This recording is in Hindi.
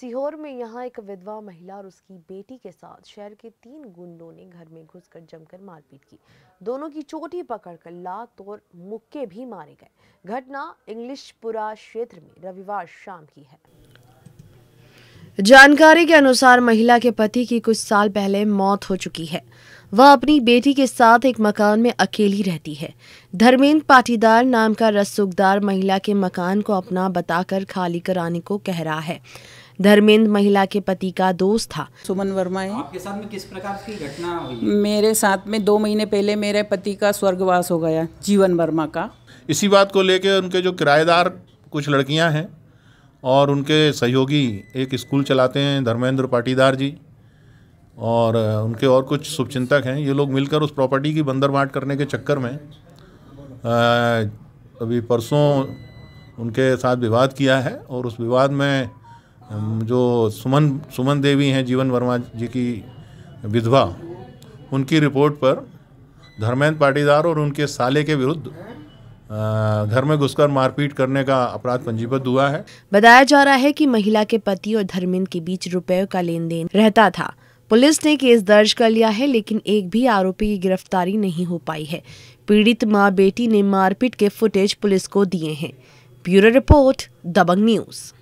सीहोर में यहाँ एक विधवा महिला और उसकी बेटी के साथ शहर के तीन गुंडों ने घर में घुसकर जमकर मारपीट की दोनों की चोटी पकड़कर लात और मुक्के भी मारे गए घटना इंग्लिशपुरा क्षेत्र में रविवार शाम की है जानकारी के अनुसार महिला के पति की कुछ साल पहले मौत हो चुकी है वह अपनी बेटी के साथ एक मकान में अकेली रहती है धर्मेंद्र पाटीदार नाम का रसूखदार महिला के मकान को अपना बताकर खाली कराने को कह रहा है धर्मेंद्र महिला के पति का दोस्त था सुमन वर्मा है आपके साथ में किस प्रकार की घटना हुई मेरे साथ में दो महीने पहले मेरे पति का स्वर्गवास हो गया जीवन वर्मा का इसी बात को लेकर उनके जो किराएदार कुछ लड़कियां हैं और उनके सहयोगी एक स्कूल चलाते हैं धर्मेंद्र पाटीदार जी और उनके और कुछ शुभचिंतक हैं ये लोग मिलकर उस प्रॉपर्टी की बंदर करने के चक्कर में अभी परसों उनके साथ विवाद किया है और उस विवाद में जो सुमन सुमन देवी हैं जीवन वर्मा जी की विधवा उनकी रिपोर्ट पर धर्मेंद्र पाटीदार और उनके साले के विरुद्ध घर में घुसकर मारपीट करने का अपराध पंजीबद्ध हुआ है बताया जा रहा है कि महिला के पति और धर्मेंद्र के बीच रुपयों का लेन देन रहता था पुलिस ने केस दर्ज कर लिया है लेकिन एक भी आरोपी की गिरफ्तारी नहीं हो पाई है पीड़ित माँ बेटी ने मारपीट के फुटेज पुलिस को दिए हैं ब्यूरो रिपोर्ट दबंग न्यूज़